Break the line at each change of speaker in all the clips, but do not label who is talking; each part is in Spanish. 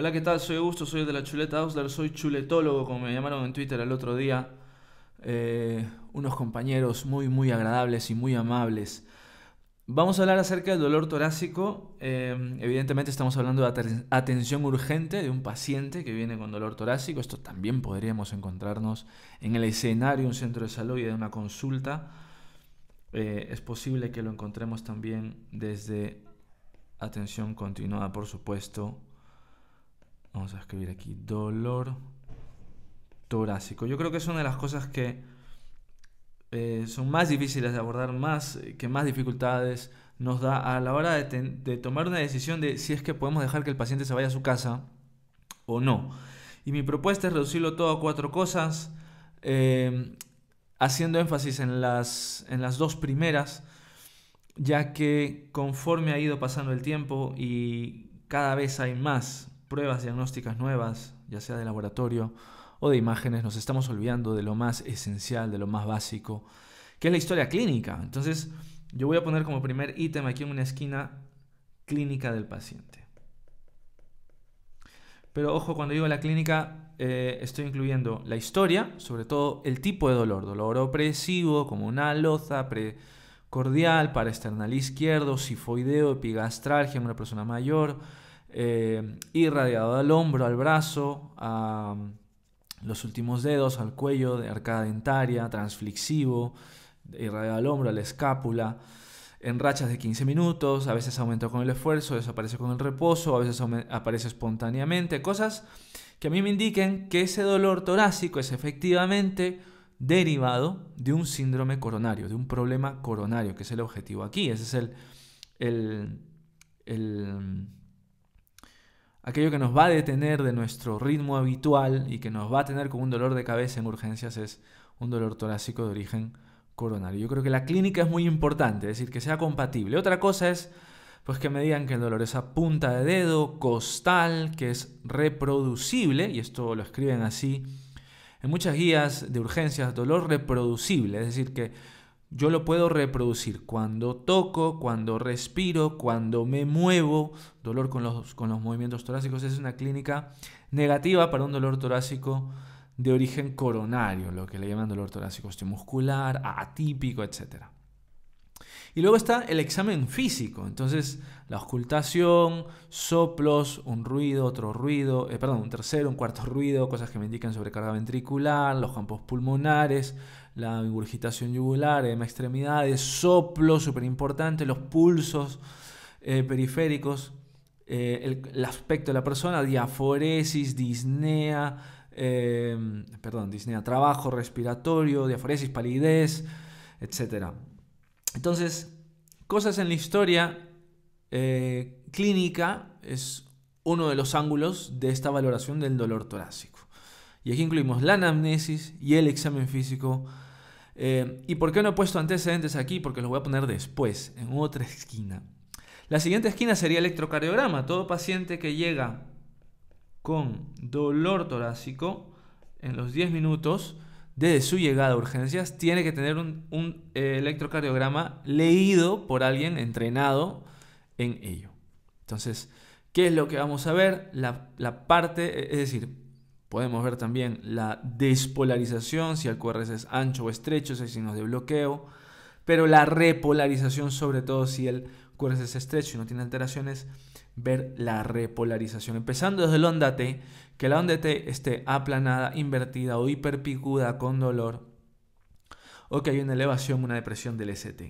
Hola, ¿qué tal? Soy Augusto, soy de la Chuleta Ausler, soy chuletólogo, como me llamaron en Twitter el otro día. Eh, unos compañeros muy, muy agradables y muy amables. Vamos a hablar acerca del dolor torácico. Eh, evidentemente estamos hablando de atención urgente de un paciente que viene con dolor torácico. Esto también podríamos encontrarnos en el escenario un centro de salud y de una consulta. Eh, es posible que lo encontremos también desde atención continuada, por supuesto, Vamos a escribir aquí dolor torácico. Yo creo que es una de las cosas que eh, son más difíciles de abordar, más, eh, que más dificultades nos da a la hora de, tomar una decisión de si es que podemos dejar que el paciente se vaya a su casa o no. Y mi propuesta es reducirlo todo a cuatro cosas, em, haciendo énfasis en las, en las dos primeras, ya que conforme ha ido pasando el tiempo y cada vez hay más pruebas diagnósticas nuevas, ya sea de laboratorio o de imágenes, nos estamos olvidando de lo más esencial, de lo más básico, que es la historia clínica. Entonces, yo voy a poner como primer ítem aquí en una esquina clínica del paciente. Pero ojo, cuando digo la clínica, eh, estoy incluyendo la historia, sobre todo el tipo de dolor, dolor opresivo, como una loza, precordial, para izquierdo, sifoideo, epigastralgia en una persona mayor, eh, irradiado al hombro, al brazo, a mm, los últimos dedos, al cuello, de arcada dentaria, transflexivo, irradiado al hombro, a la escápula, en rachas de 15 minutos, a veces aumenta con el esfuerzo, desaparece con el reposo, a veces aparece espontáneamente, cosas que a mí me indiquen que ese dolor torácico es efectivamente derivado de un síndrome coronario, de un problema coronario, que es el objetivo aquí, ese es el, el, el aquello que nos va a detener de nuestro ritmo habitual y que nos va a tener con un dolor de cabeza en urgencias es un dolor torácico de origen coronario. Yo creo que la clínica es muy importante, es decir, que sea compatible. Otra cosa es pues que me digan que el dolor es a punta de dedo, costal, que es reproducible, y esto lo escriben así en muchas guías de urgencias, dolor reproducible, es decir, que yo lo puedo reproducir cuando toco, cuando respiro, cuando me muevo. Dolor con los, movimientos torácicos es una clínica negativa para un dolor torácico de origen coronario, lo que le llaman dolor torácico osteomuscular, atípico, etc. Y luego está el examen físico, entonces la auscultación, soplos, un ruido, otro ruido, eh, perdón, un tercero, un cuarto ruido, cosas que me indican sobrecarga ventricular, los campos pulmonares, la ingurgitación yugular, extremidades, soplo, súper importante, los pulsos eh, periféricos, eh, el, aspecto de la persona, diaforesis, disnea, em, perdón, disnea, trabajo respiratorio, diaforesis, palidez, etc. Entonces, cosas en la historia eh, clínica es uno de los ángulos de esta valoración del dolor torácico. Y aquí incluimos la anamnesis y el examen físico eh, ¿Y por qué no he puesto antecedentes aquí? Porque los voy a poner después, en otra esquina. La siguiente esquina sería electrocardiograma. Todo paciente que llega con dolor torácico en los 10 minutos desde su llegada a urgencias tiene que tener un, eh, electrocardiograma leído por alguien entrenado en ello. Entonces, ¿qué es lo que vamos a ver? la parte, e, es decir, Podemos ver también la despolarización, si el QRS es ancho o estrecho, si hay signos de bloqueo, pero la repolarización, sobre todo si el QRS es estrecho y no tiene alteraciones, ver la repolarización. Empezando desde la onda T, que la onda T esté aplanada, invertida o hiperpicuda con dolor, o que hay una elevación, una depresión del ST.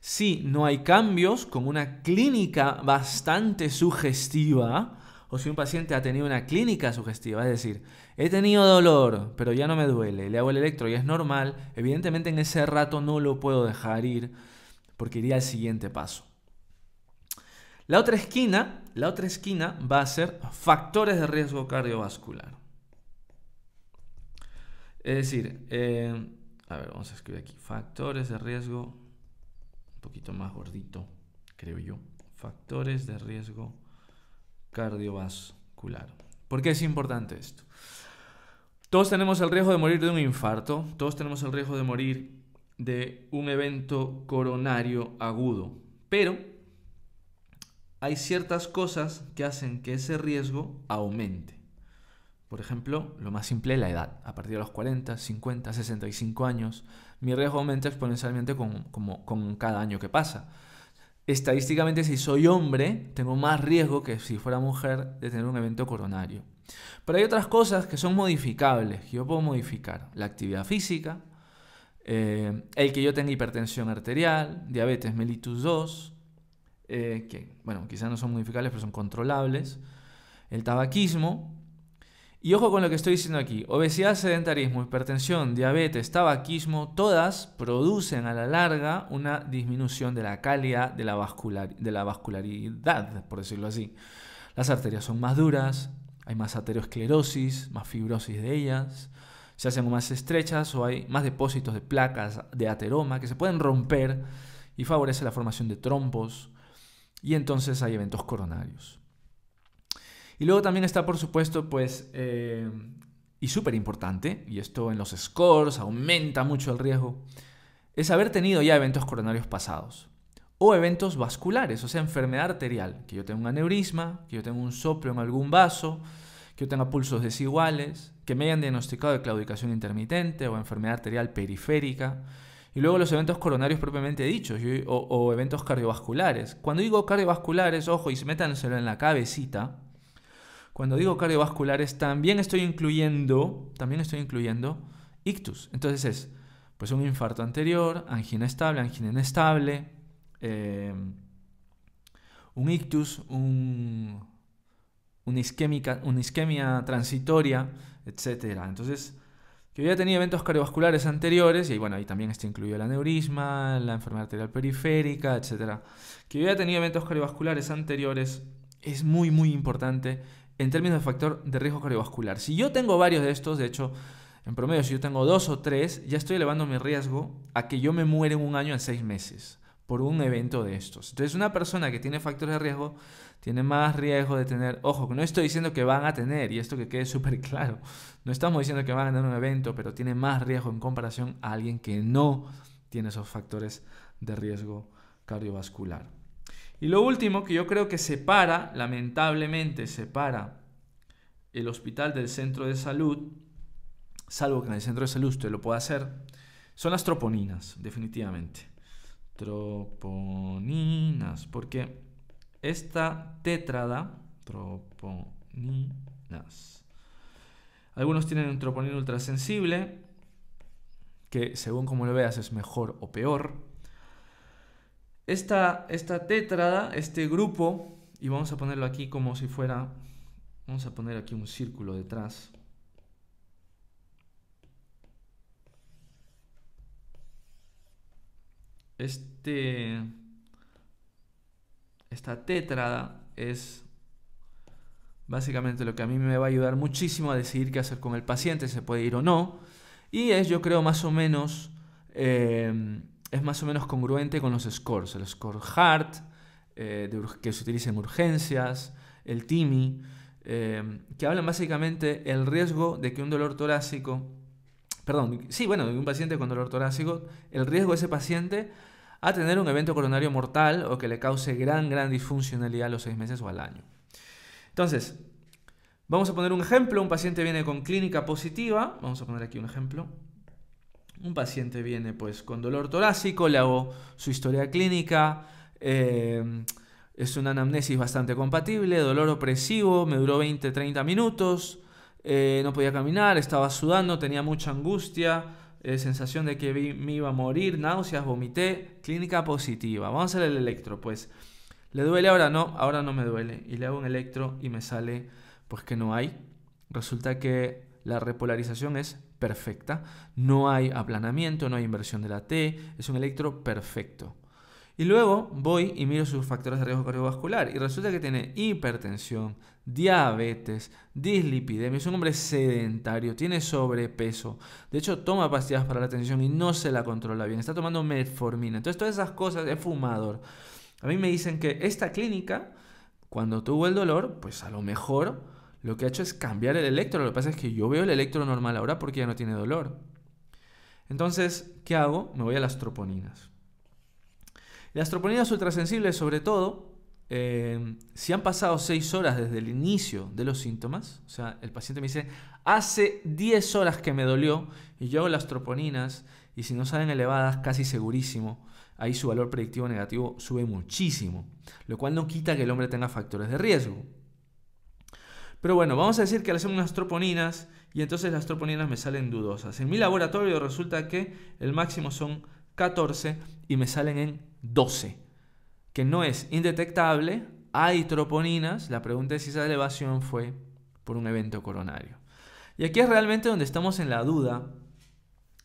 Si no hay cambios, con una clínica bastante sugestiva, o si un paciente ha tenido una clínica sugestiva, es decir, he tenido dolor, pero ya no me duele, le hago el electro y es normal, evidentemente en ese rato no lo puedo dejar ir porque iría al siguiente paso. La otra esquina, la otra esquina va a ser factores de riesgo cardiovascular. Es decir, eh, a ver, vamos a escribir aquí factores de riesgo, un poquito más gordito, creo yo. Factores de riesgo cardiovascular. ¿Por qué es importante esto? Todos tenemos el riesgo de morir de un infarto, todos tenemos el riesgo de morir de un evento coronario agudo, pero hay ciertas cosas que hacen que ese riesgo aumente. Por ejemplo, lo más simple, la edad. A partir de los 40, 50, 65 años, mi riesgo aumenta exponencialmente con cada año que pasa estadísticamente si soy hombre, tengo más riesgo que si fuera mujer de tener un evento coronario. Pero hay otras cosas que son modificables, que yo puedo modificar. La actividad física, eh, el que yo tenga hipertensión arterial, diabetes mellitus 2, eh, que, bueno, quizás no son modificables, pero son controlables. El tabaquismo, y ojo con lo que estoy diciendo aquí, obesidad, sedentarismo, hipertensión, diabetes, tabaquismo, todas producen a la larga una disminución de la calidad de la, de la vascularidad, por decirlo así. Las arterias son más duras, hay más aterosclerosis, más fibrosis de ellas, se hacen más estrechas o hay más depósitos de placas de ateroma que se pueden romper y favorece la formación de trompos y entonces hay eventos coronarios. Y luego también está, por supuesto, pues, eh, y súper importante, y esto en los scores aumenta mucho el riesgo, es haber tenido ya eventos coronarios pasados o eventos vasculares, o sea, enfermedad arterial, que yo tenga un aneurisma, que yo tenga un soplo en algún vaso, que yo tenga pulsos desiguales, que me hayan diagnosticado de claudicación intermitente o enfermedad arterial periférica, y luego los eventos coronarios propiamente dichos, o, o eventos cardiovasculares. Cuando digo cardiovasculares, ojo, y métanselo en la cabecita, cuando digo cardiovasculares, también estoy incluyendo, también estoy incluyendo ictus. Entonces es, pues un infarto anterior, angina estable, angina inestable, em, un ictus, una, isquémica, una isquemia transitoria, etc. Entonces, que hubiera tenido eventos cardiovasculares anteriores, y bueno, ahí también está incluido el aneurisma, la enfermedad arterial periférica, etc. Que hubiera tenido eventos cardiovasculares anteriores, es muy, muy importante en términos de factor de riesgo cardiovascular. Si yo tengo varios de estos, de hecho, en promedio, si yo tengo dos o tres, ya estoy elevando mi riesgo a que yo me muera en un año en seis meses por un evento de estos. Entonces, una persona que tiene factores de riesgo tiene más riesgo de tener, ojo, que no estoy diciendo que van a tener, y esto que quede súper claro, no estamos diciendo que van a tener un evento, pero tiene más riesgo en comparación a alguien que no tiene esos factores de riesgo cardiovascular. Y lo último que yo creo que separa, lamentablemente separa el hospital del centro de salud, salvo que en el centro de salud usted lo pueda hacer, son las troponinas, definitivamente. Troponinas, porque esta tétrada, troponinas. Algunos tienen un troponina ultrasensible, que según como lo veas es mejor o peor esta, esta tétrada, este grupo, y vamos a ponerlo aquí como si fuera, vamos a poner aquí un círculo detrás. Este, esta tétrada es básicamente lo que a mí me va a ayudar muchísimo a decidir qué hacer con el paciente, se puede ir o no. Y es, yo creo, más o menos... Eh, es más o menos congruente con los scores. El score HART, eh, que se utiliza en urgencias, el TIMI, eh, que hablan básicamente el riesgo de que un dolor torácico, perdón, sí, bueno, de un paciente con dolor torácico, el riesgo de ese paciente a tener un evento coronario mortal o que le cause gran, gran disfuncionalidad a los seis meses o al año. Entonces, vamos a poner un ejemplo, un paciente viene con clínica positiva, vamos a poner aquí un ejemplo, un paciente viene pues con dolor torácico, le hago su historia clínica, em, es una anamnesis bastante compatible, dolor opresivo, me duró 20-30 minutos, eh, no podía caminar, estaba sudando, tenía mucha angustia, eh, sensación de que me iba a morir, náuseas, vomité, clínica positiva. Vamos a hacer el electro, pues. ¿Le duele ahora? No, ahora no me duele. Y le hago un electro y me sale pues que no hay. Resulta que la repolarización es perfecta, no hay aplanamiento, no hay inversión de la T, es un electro perfecto. Y luego voy y miro sus factores de riesgo cardiovascular y resulta que tiene hipertensión, diabetes, dislipidemia, es un hombre sedentario, tiene sobrepeso, de hecho toma pastillas para la tensión y no se la controla bien, está tomando metformina, entonces todas esas cosas, es fumador. A mí me dicen que esta clínica, cuando tuvo el dolor, pues a lo mejor lo que ha hecho es cambiar el electro. Lo que pasa es que yo veo el electro normal ahora porque ya no tiene dolor. Entonces, ¿qué hago? Me voy a las troponinas. Las troponinas ultrasensibles, sobre todo, eh, si han pasado 6 horas desde el inicio de los síntomas, o sea, el paciente me dice, hace 10 horas que me dolió y yo hago las troponinas y si no salen elevadas, casi segurísimo, ahí su valor predictivo negativo sube muchísimo, lo cual no quita que el hombre tenga factores de riesgo. Pero bueno, vamos a decir que le hacemos unas troponinas y entonces las troponinas me salen dudosas. En mi laboratorio resulta que el máximo son 14 y me salen en 12, que no es indetectable, hay troponinas, la pregunta es si esa elevación fue por un evento coronario. Y aquí es realmente donde estamos en la duda.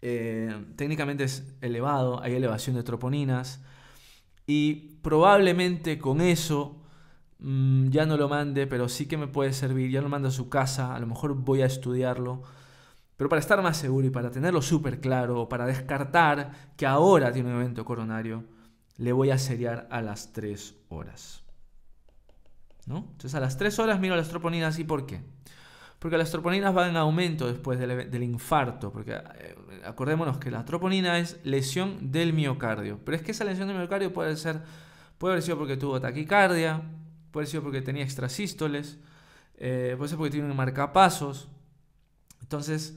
Eh, técnicamente es elevado, hay elevación de troponinas y probablemente con eso Mm, ya no lo mande, pero sí que me puede servir, ya lo mando a su casa, a lo mejor voy a estudiarlo. Pero para estar más seguro y para tenerlo súper claro, para descartar que ahora tiene un evento coronario, le voy a seriar a las 3 horas. ¿No? Entonces a las 3 horas miro las troponinas y por qué. Porque las troponinas van en aumento después del, infarto. Porque eh, acordémonos que la troponina es lesión del miocardio. Pero es que esa lesión del miocardio puede ser, puede haber sido porque tuvo taquicardia, puede ser porque tenía extrasístoles, eh, puede ser porque tiene un marcapasos. Entonces,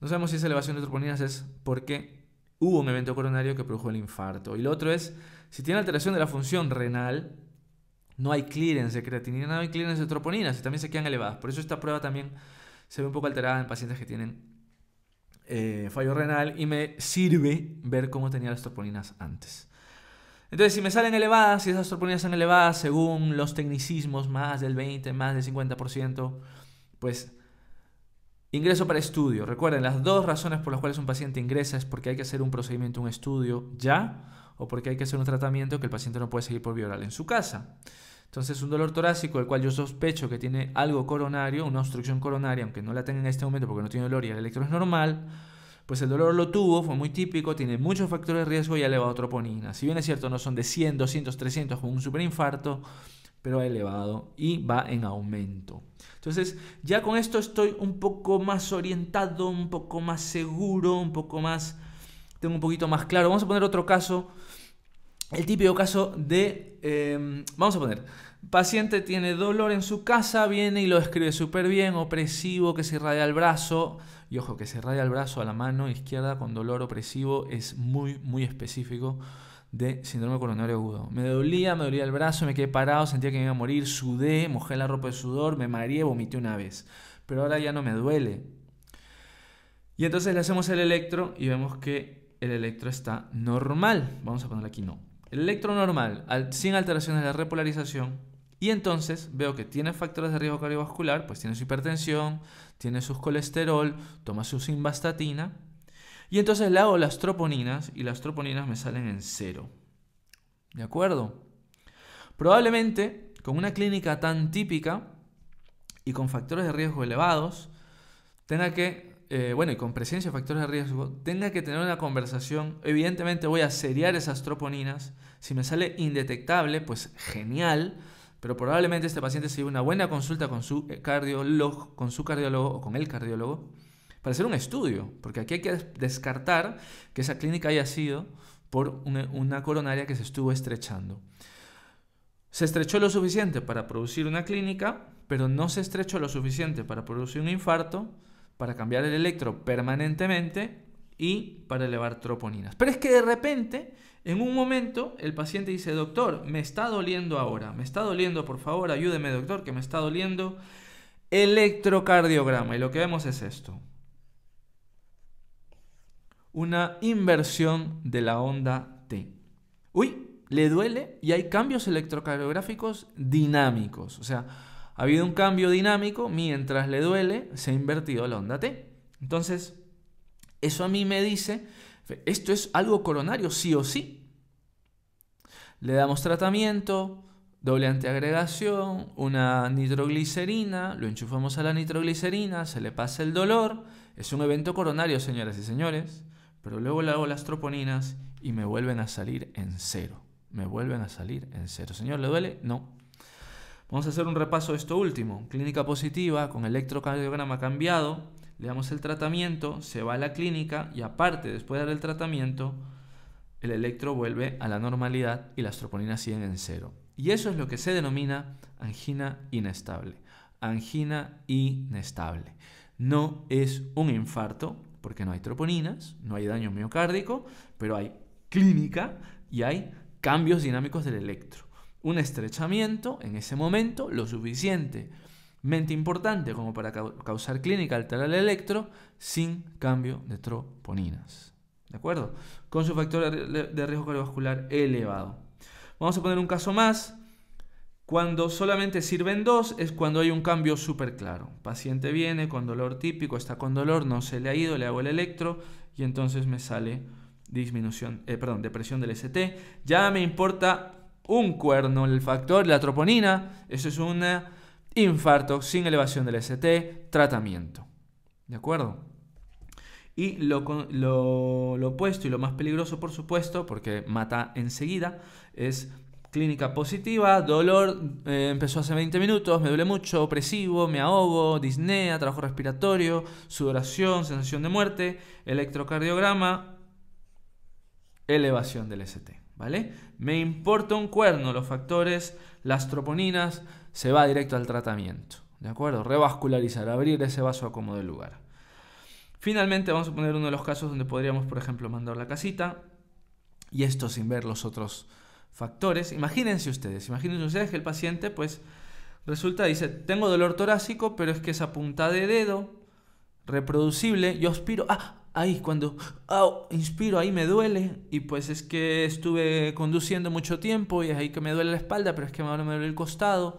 no sabemos si esa elevación de troponinas es porque hubo un evento coronario que produjo el infarto. Y lo otro es, si tiene alteración de la función renal, no hay clearance de creatinina, no hay clearance de troponinas y también se quedan elevadas. Por eso esta prueba también se ve un poco alterada en pacientes que tienen eh, fallo renal y me sirve ver cómo tenía las troponinas antes. Entonces, si me salen elevadas, si esas troponinas son elevadas según los tecnicismos, más del 20, más del 50%, pues ingreso para estudio. Recuerden, las dos razones por las cuales un paciente ingresa es porque hay que hacer un procedimiento, un estudio ya, o porque hay que hacer un tratamiento que el paciente no puede seguir por vía oral en su casa. Entonces, un dolor torácico, el cual yo sospecho que tiene algo coronario, una obstrucción coronaria, aunque no la tenga en este momento porque no tiene dolor y el electro es normal, pues el dolor lo tuvo, fue muy típico, tiene muchos factores de riesgo y ha elevado troponina. Si bien es cierto, no son de 100, 200, 300 como un superinfarto, pero ha elevado y va en aumento. Entonces, ya con esto estoy un poco más orientado, un poco más seguro, un poco más. Tengo un poquito más claro. Vamos a poner otro caso. El típico caso de. Eh, vamos a poner Paciente tiene dolor en su casa, viene y lo describe súper bien, opresivo, que se irradia el brazo. Y ojo, que se irradia el brazo a la mano izquierda con dolor opresivo es muy, muy específico de síndrome coronario agudo. Me dolía, me dolía el brazo, me quedé parado, sentía que me iba a morir, sudé, mojé la ropa de sudor, me mareé, vomité una vez. Pero ahora ya no me duele. Y entonces le hacemos el electro y vemos que el electro está normal. Vamos a poner aquí no. El electro normal, sin alteraciones de la repolarización, y entonces veo que tiene factores de riesgo cardiovascular, pues tiene su hipertensión, tiene su colesterol, toma su simvastatina. Y entonces le hago las troponinas y las troponinas me salen en cero. ¿De acuerdo? Probablemente con una clínica tan típica y con factores de riesgo elevados, tenga que, eh, bueno, y con presencia de factores de riesgo, tenga que tener una conversación. Evidentemente voy a seriar esas troponinas. Si me sale indetectable, pues genial pero probablemente este paciente se dio una buena consulta con su eh, cardiólogo, con su cardiólogo o con el cardiólogo para hacer un estudio, porque aquí hay que descartar que esa clínica haya sido por una, una coronaria que se estuvo estrechando. Se estrechó lo suficiente para producir una clínica, pero no se estrechó lo suficiente para producir un infarto, para cambiar el electro permanentemente y para elevar troponinas. Pero es que de repente, en un momento, el paciente dice, doctor, me está doliendo ahora, me está doliendo, por favor, ayúdeme, doctor, que me está doliendo electrocardiograma. Y lo que vemos es esto. Una inversión de la onda T. Uy, le duele y hay cambios electrocardiográficos dinámicos. O sea, ha habido un cambio dinámico mientras le duele, se ha invertido la onda T. Entonces, eso a mí me dice, esto es algo coronario, sí o sí. Le damos tratamiento, doble antiagregación, una nitroglicerina, lo enchufamos a la nitroglicerina, se le pasa el dolor. Es un evento coronario, señoras y señores, pero luego le hago las troponinas y me vuelven a salir en cero. Me vuelven a salir en cero. Señor, ¿le duele? No. Vamos a hacer un repaso de esto último. Clínica positiva con electrocardiograma cambiado, le damos el tratamiento, se va a la clínica y aparte, después de dar el tratamiento, el electro vuelve a la normalidad y las troponinas siguen en cero. Y eso es lo que se denomina angina inestable. Angina inestable. No es un infarto porque no hay troponinas, no hay daño miocárdico, pero hay clínica y hay cambios dinámicos del electro. Un estrechamiento en ese momento lo suficiente Mente importante como para causar clínica alterar el electro sin cambio de troponinas. ¿De acuerdo? Con su factor de riesgo cardiovascular elevado. Vamos a poner un caso más. Cuando solamente sirven dos es cuando hay un cambio súper claro. Paciente viene con dolor típico, está con dolor, no se le ha ido, le hago el electro y entonces me sale disminución, eh, perdón, depresión del ST. Ya me importa un cuerno, el factor, la troponina. Eso es una infarto sin elevación del ST, tratamiento. ¿De acuerdo? Y lo, opuesto y lo más peligroso, por supuesto, porque mata enseguida, es clínica positiva, dolor, eh, empezó hace 20 minutos, me duele mucho, opresivo, me ahogo, disnea, trabajo respiratorio, sudoración, sensación de muerte, electrocardiograma, elevación del ST, ¿vale? Me importa un cuerno los factores, las troponinas, se va directo al tratamiento. ¿De acuerdo? Revascularizar, abrir ese vaso a como de lugar. Finalmente vamos a poner uno de los casos donde podríamos, por ejemplo, mandar la casita y esto sin ver los otros factores. Imagínense ustedes, imagínense ustedes que el paciente pues resulta, dice, tengo dolor torácico, pero es que esa punta de dedo reproducible, yo aspiro, ah, ahí cuando ah inspiro, ahí me duele, y pues es que estuve conduciendo mucho tiempo y es ahí que me duele la espalda, pero es que ahora me duele el costado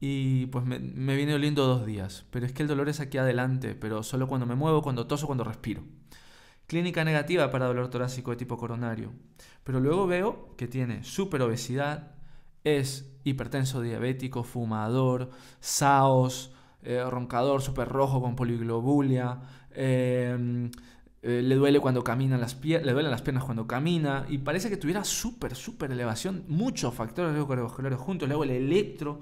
y pues me, viene oliendo dos días. Pero es que el dolor es aquí adelante, pero solo cuando me muevo, cuando toso, cuando respiro. Clínica negativa para dolor torácico de tipo coronario. Pero luego veo que tiene obesidad es hipertenso diabético, fumador, SAOS, eh, roncador, super rojo con poliglobulia, em, eh, le duele cuando camina las piernas, le duelen las piernas cuando camina y parece que tuviera súper, súper elevación, muchos factores de cardiovasculares juntos, luego el electro,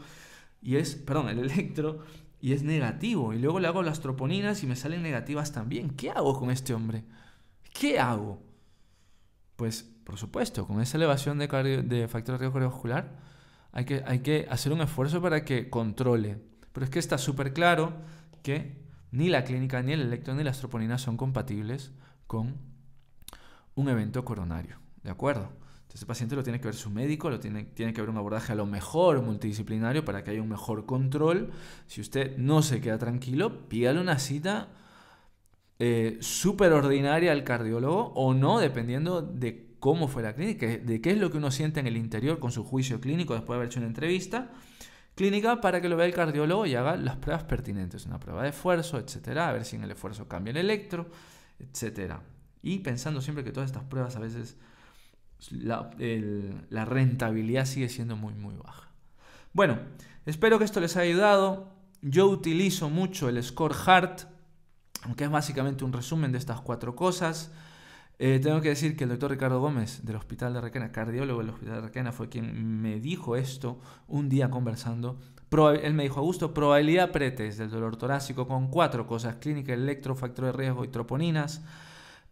y es, perdón, el electro y es negativo. Y luego le hago las troponinas y me salen negativas también. ¿Qué hago con este hombre? ¿Qué hago? Pues, por supuesto, con esa elevación de, factor de riesgo cardiovascular hay que, hay que hacer un esfuerzo para que controle. Pero es que está súper claro que ni la clínica, ni el electro, ni las troponinas son compatibles con un evento coronario. ¿De acuerdo? Entonces el paciente lo tiene que ver su médico, lo tiene, tiene que ver un abordaje a lo mejor multidisciplinario para que haya un mejor control. Si usted no se queda tranquilo, pídale una cita eh, súper ordinaria al cardiólogo o no, dependiendo de cómo fue la clínica, de qué es lo que uno siente en el interior con su juicio clínico después de haber hecho una entrevista clínica para que lo vea el cardiólogo y haga las pruebas pertinentes, una prueba de esfuerzo, etcétera, a ver si en el esfuerzo cambia el electro, etcétera. Y pensando siempre que todas estas pruebas a veces la, rentabilidad sigue siendo muy, muy baja. Bueno, espero que esto les haya ayudado. Yo utilizo mucho el Score heart aunque es básicamente un resumen de estas cuatro cosas. Eh, tengo que decir que el doctor Ricardo Gómez del Hospital de Requena, cardiólogo del Hospital de Requena, fue quien me dijo esto un día conversando. él me dijo, Augusto, probabilidad pretest del dolor torácico con cuatro cosas, clínica, electro, factor de riesgo y troponinas.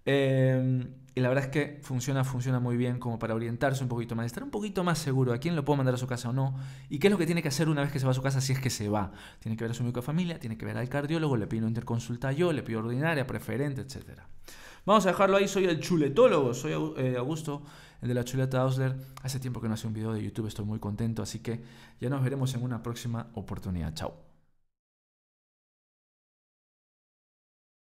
Em, y la verdad es que funciona, funciona muy bien como para orientarse un poquito más, estar un poquito más seguro a quién lo puedo mandar a su casa o no, y qué es lo que tiene que hacer una vez que se va a su casa si es que se va. Tiene que ver a su médico de familia, tiene que ver al cardiólogo, le pido interconsulta yo, le pido ordinaria, preferente, etc. Vamos a dejarlo ahí, soy el chuletólogo, soy eh, Augusto, el de la chuleta Ausler. Hace tiempo que no hace un video de YouTube, estoy muy contento, así que ya nos veremos en una próxima oportunidad. Chao.